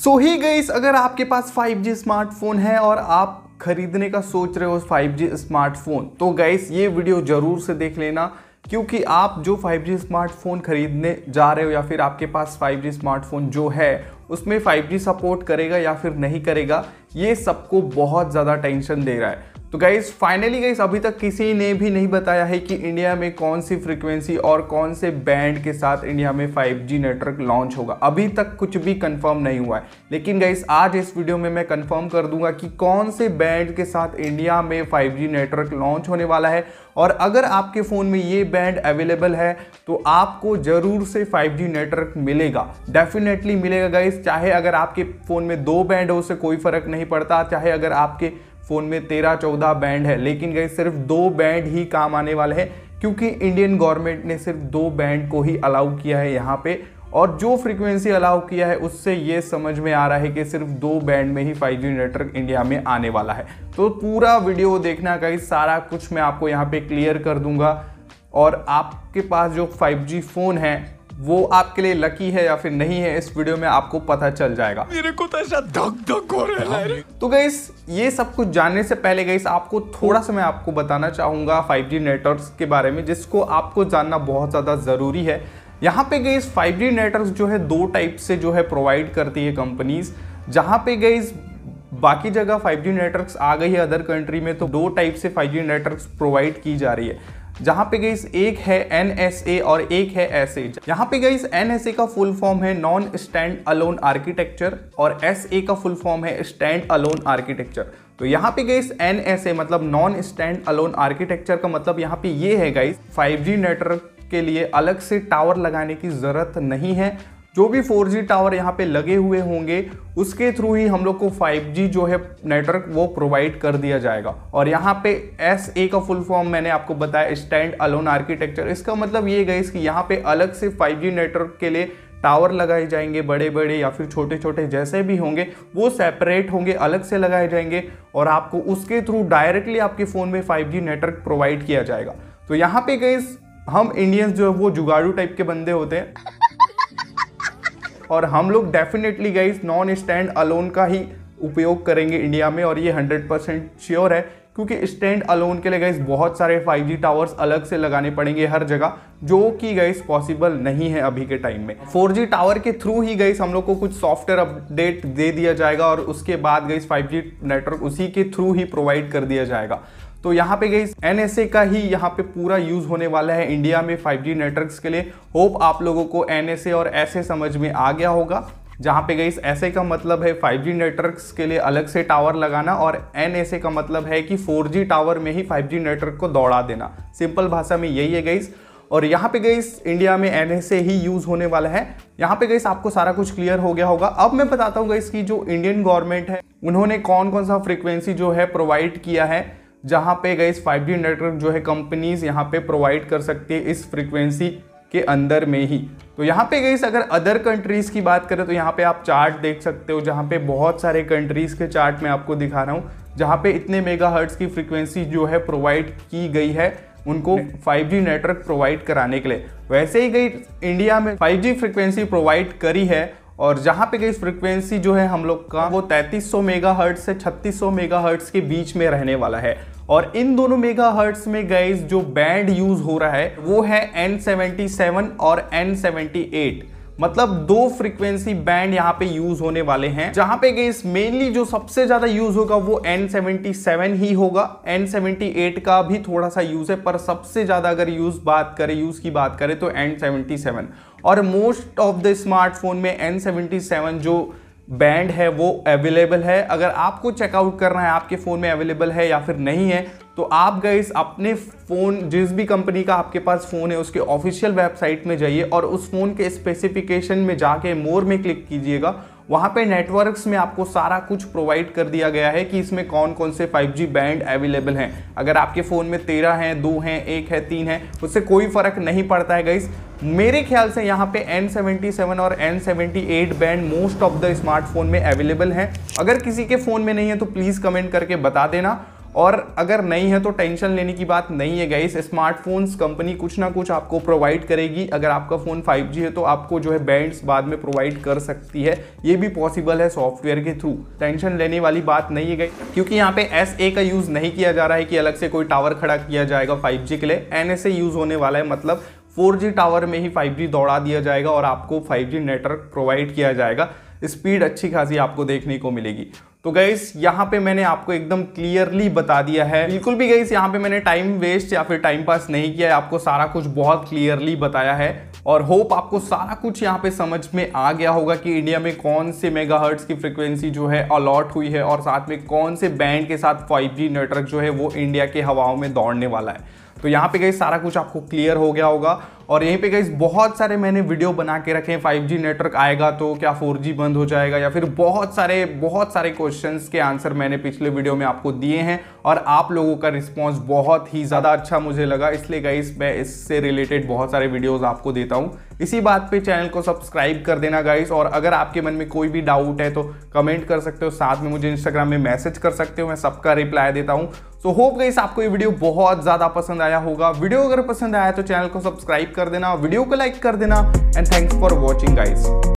सो ही गईस अगर आपके पास 5G smartphone है और आप खरीदने का सोच रहे हो 5G स्मार्टफोन तो गैस ये वीडियो ज़रूर से देख लेना क्योंकि आप जो 5G स्मार्टफोन खरीदने जा रहे हो या फिर आपके पास 5G स्मार्टफोन जो है उसमें 5G सपोर्ट करेगा या फिर नहीं करेगा ये सबको बहुत ज़्यादा टेंशन दे रहा है तो गाइज फाइनली गाइज अभी तक किसी ने भी नहीं बताया है कि इंडिया में कौन सी फ्रिक्वेंसी और कौन से बैंड के साथ इंडिया में 5G नेटवर्क लॉन्च होगा अभी तक कुछ भी कंफर्म नहीं हुआ है लेकिन गाइज आज इस वीडियो में मैं कंफर्म कर दूंगा कि कौन से बैंड के साथ इंडिया में 5G नेटवर्क लॉन्च होने वाला है और अगर आपके फ़ोन में ये बैंड अवेलेबल है तो आपको ज़रूर से 5G नेटवर्क मिलेगा डेफिनेटली मिलेगा गाइज चाहे अगर आपके फ़ोन में दो बैंड हो उससे कोई फ़र्क नहीं पड़ता चाहे अगर आपके फ़ोन में तेरह चौदह बैंड है लेकिन गई सिर्फ दो बैंड ही काम आने वाले हैं क्योंकि इंडियन गवर्नमेंट ने सिर्फ दो बैंड को ही अलाउ किया है यहाँ पे और जो फ्रीक्वेंसी अलाउ किया है उससे ये समझ में आ रहा है कि सिर्फ दो बैंड में ही 5G नेटवर्क इंडिया में आने वाला है तो पूरा वीडियो देखना का सारा कुछ मैं आपको यहाँ पे क्लियर कर दूंगा और आपके पास जो 5G फ़ोन है वो आपके लिए लकी है या फिर नहीं है इस वीडियो में आपको पता चल जाएगा मेरे को तो ऐसा धक धक हो रहा है हाँ। तो गईस ये सब कुछ जानने से पहले गईस आपको थोड़ा सा मैं आपको बताना चाहूंगा 5G नेटवर्क के बारे में जिसको आपको जानना बहुत ज़्यादा ज़रूरी है यहाँ पे गई 5G नेटवर्क जो है दो टाइप से जो है प्रोवाइड करती है कंपनीज जहाँ पे गई बाकी जगह 5G नेटवर्क आ गई है अदर कंट्री में तो दो टाइप से 5G नेटवर्क प्रोवाइड की जा रही है जहाँ पे गई एक है एन और एक है एस यहाँ पे गई एन का फुल फॉर्म है नॉन स्टैंड अलोन आर्किटेक्चर और एस का फुल फॉर्म है स्टैंड अलोन आर्किटेक्चर तो यहाँ पे गई एन एस मतलब नॉन स्टैंड अलोन आर्किटेक्चर का मतलब यहाँ पे ये है गाइस 5G नेटवर्क के लिए अलग से टावर लगाने की ज़रूरत नहीं है जो भी 4G टावर यहाँ पे लगे हुए होंगे उसके थ्रू ही हम लोग को 5G जो है नेटवर्क वो प्रोवाइड कर दिया जाएगा और यहाँ पे एस ए का फुल फॉर्म मैंने आपको बताया स्टैंड अलोन आर्किटेक्चर इसका मतलब ये गई कि यहाँ पे अलग से 5G नेटवर्क के लिए टावर लगाए जाएंगे बड़े बड़े या फिर छोटे छोटे जैसे भी होंगे वो सेपरेट होंगे अलग से लगाए जाएंगे और आपको उसके थ्रू डायरेक्टली आपके फ़ोन में 5G नेटवर्क प्रोवाइड किया जाएगा तो यहाँ पे गई हम इंडियंस जो है वो जुगाड़ू टाइप के बंदे होते हैं और हम लोग definitely guys non stand alone का ही उपयोग करेंगे इंडिया में और ये 100 परसेंट श्योर है क्योंकि स्टैंड अलोन के लिए गाइज बहुत सारे 5G टावर्स अलग से लगाने पड़ेंगे हर जगह जो कि गाइस पॉसिबल नहीं है अभी के टाइम में 4G टावर के थ्रू ही गाइस हम लोग को कुछ सॉफ्टवेयर अपडेट दे दिया जाएगा और उसके बाद गाइस 5G नेटवर्क उसी के थ्रू ही प्रोवाइड कर दिया जाएगा तो यहाँ पे गई एन का ही यहाँ पे पूरा यूज होने वाला है इंडिया में 5G नेटवर्क्स के लिए होप आप लोगों को एन और ऐसे समझ में आ गया होगा जहाँ पे गई ऐसे का मतलब है 5G नेटवर्क्स के लिए अलग से टावर लगाना और एन का मतलब है कि 4G टावर में ही 5G नेटवर्क को दौड़ा देना सिंपल भाषा में यही है गई और यहाँ पे गई इंडिया में एन ही यूज़ होने वाला है यहाँ पे गई आपको सारा कुछ क्लियर हो गया होगा अब मैं बताता हूँ गई कि जो इंडियन गवर्नमेंट है उन्होंने कौन कौन सा फ्रिक्वेंसी जो है प्रोवाइड किया है जहाँ पे गए फाइव जी नेटवर्क जो है कंपनीज यहाँ पे प्रोवाइड कर सकती है इस फ्रिक्वेंसी के अंदर में ही तो यहाँ पे गई अगर अदर कंट्रीज़ की बात करें तो यहाँ पे आप चार्ट देख सकते हो जहाँ पे बहुत सारे कंट्रीज़ के चार्ट में आपको दिखा रहा हूँ जहाँ पे इतने मेगा हर्ट्स की फ्रिक्वेंसी जो है प्रोवाइड की गई है उनको 5G नेटवर्क प्रोवाइड कराने के लिए वैसे ही गई इंडिया में 5G फ्रिक्वेंसी प्रोवाइड करी है और जहाँ पे गई फ्रिक्वेंसी जो है हम लोग का वो 3300 सौ से 3600 सौ के बीच में रहने वाला है और इन दोनों मेगा हर्ट्स में गैस जो बैंड यूज हो रहा है वो है N77 और N78 मतलब दो फ्रीक्वेंसी बैंड यहाँ पे यूज होने वाले हैं जहां पे गेस मेनली जो सबसे ज्यादा यूज होगा वो N77 ही होगा N78 का भी थोड़ा सा यूज है पर सबसे ज्यादा अगर यूज बात करें यूज की बात करें तो N77 और मोस्ट ऑफ द स्मार्टफोन में N77 जो बैंड है वो अवेलेबल है अगर आपको चेकआउट करना है आपके फ़ोन में अवेलेबल है या फिर नहीं है तो आप गए अपने फ़ोन जिस भी कंपनी का आपके पास फ़ोन है उसके ऑफिशियल वेबसाइट में जाइए और उस फ़ोन के स्पेसिफिकेशन में जाके मोर में क्लिक कीजिएगा वहाँ पे नेटवर्क्स में आपको सारा कुछ प्रोवाइड कर दिया गया है कि इसमें कौन कौन से 5G बैंड अवेलेबल हैं अगर आपके फ़ोन में तेरह हैं दो हैं एक है तीन है उससे कोई फ़र्क नहीं पड़ता है गाइस मेरे ख्याल से यहाँ पे N77 और N78 band most of the smartphone में अवेलेबल हैं अगर किसी के फ़ोन में नहीं है तो प्लीज़ कमेंट करके बता देना और अगर नहीं है तो टेंशन लेने की बात नहीं है गाइस स्मार्टफोन्स कंपनी कुछ ना कुछ आपको प्रोवाइड करेगी अगर आपका फ़ोन 5G है तो आपको जो है बैंड्स बाद में प्रोवाइड कर सकती है ये भी पॉसिबल है सॉफ्टवेयर के थ्रू टेंशन लेने वाली बात नहीं है गाइस क्योंकि यहाँ पे एस का यूज़ नहीं किया जा रहा है कि अलग से कोई टावर खड़ा किया जाएगा फाइव के लिए एन यूज़ होने वाला है मतलब 4G टावर में ही 5G दौड़ा दिया जाएगा और आपको 5G नेटवर्क प्रोवाइड किया जाएगा स्पीड अच्छी खासी आपको देखने को मिलेगी तो गईस यहाँ पे मैंने आपको एकदम क्लियरली बता दिया है बिल्कुल भी गईस यहाँ पे मैंने टाइम वेस्ट या फिर टाइम पास नहीं किया है आपको सारा कुछ बहुत क्लियरली बताया है और होप आपको सारा कुछ यहाँ पे समझ में आ गया होगा कि इंडिया में कौन से मेगाहर्ट्ज की फ्रिक्वेंसी जो है अलॉट हुई है और साथ में कौन से बैंड के साथ फाइव नेटवर्क जो है वो इंडिया के हवाओं में दौड़ने वाला है तो यहाँ पे गई सारा कुछ आपको क्लियर हो गया होगा और यहीं पे गई बहुत सारे मैंने वीडियो बना के रखे हैं 5G नेटवर्क आएगा तो क्या 4G बंद हो जाएगा या फिर बहुत सारे बहुत सारे क्वेश्चंस के आंसर मैंने पिछले वीडियो में आपको दिए हैं और आप लोगों का रिस्पॉन्स बहुत ही ज़्यादा अच्छा मुझे लगा इसलिए गई मैं इससे रिलेटेड बहुत सारे वीडियोज़ आपको देता हूँ इसी बात पे चैनल को सब्सक्राइब कर देना गाइस और अगर आपके मन में कोई भी डाउट है तो कमेंट कर सकते हो साथ में मुझे इंस्टाग्राम में मैसेज कर सकते हो मैं सबका रिप्लाई देता हूँ सो होप गाइस आपको ये वीडियो बहुत ज़्यादा पसंद आया होगा वीडियो अगर पसंद आया तो चैनल को सब्सक्राइब कर देना वीडियो को लाइक कर देना and thanks for watching guys